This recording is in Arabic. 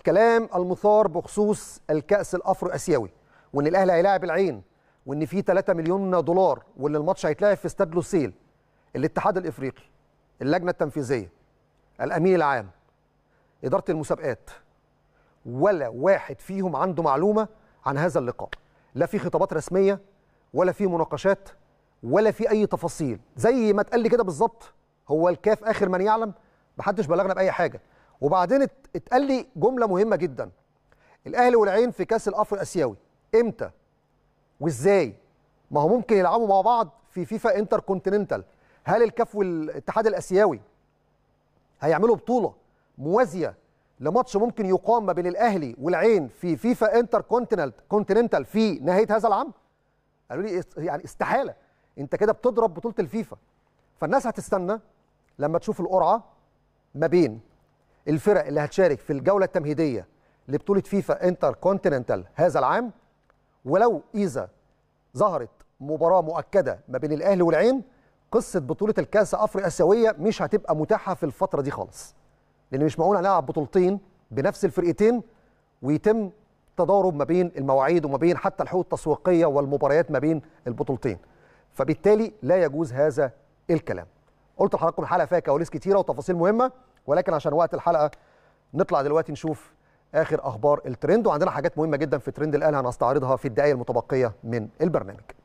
الكلام المثار بخصوص الكاس الافرو اسيوي وان الاهلي هيلاعب العين وان في 3 مليون دولار وان الماتش هيتلعب في استاد لوسيل الاتحاد الافريقي اللجنه التنفيذيه الامين العام اداره المسابقات ولا واحد فيهم عنده معلومه عن هذا اللقاء لا في خطابات رسميه ولا في مناقشات ولا في اي تفاصيل زي ما اتقال لي كده بالظبط هو الكاف اخر من يعلم محدش بلغنا باي حاجه وبعدين اتقال لي جمله مهمه جدا الاهلي والعين في كاس الافريقي الاسيوي امتى وازاي ما هو ممكن يلعبوا مع بعض في فيفا انتر كونتيننتال هل الكاف والاتحاد الاسيوي هيعملوا بطوله موازيه لماتش ممكن يقام ما بين الاهلي والعين في فيفا انتر كونتيننتال في نهايه هذا العام قالوا لي يعني استحاله انت كده بتضرب بطوله الفيفا فالناس هتستنى لما تشوف القرعه ما بين الفرق اللي هتشارك في الجوله التمهيديه لبطوله فيفا انتر كونتيننتال هذا العام ولو اذا ظهرت مباراه مؤكده ما بين الاهلي والعين قصه بطوله الكاس افريقيا اسيويه مش هتبقى متاحه في الفتره دي خالص لان مش معقول هنلعب بطولتين بنفس الفرقتين ويتم تضارب ما بين المواعيد وما بين حتى الحقوق التسويقيه والمباريات ما بين البطولتين فبالتالي لا يجوز هذا الكلام قلت لحضراتكم الحلقه فيها كواليس كتيره وتفاصيل مهمه ولكن عشان وقت الحلقه نطلع دلوقتي نشوف اخر اخبار الترند وعندنا حاجات مهمه جدا في ترند الاهلي هنستعرضها في الدقائق المتبقيه من البرنامج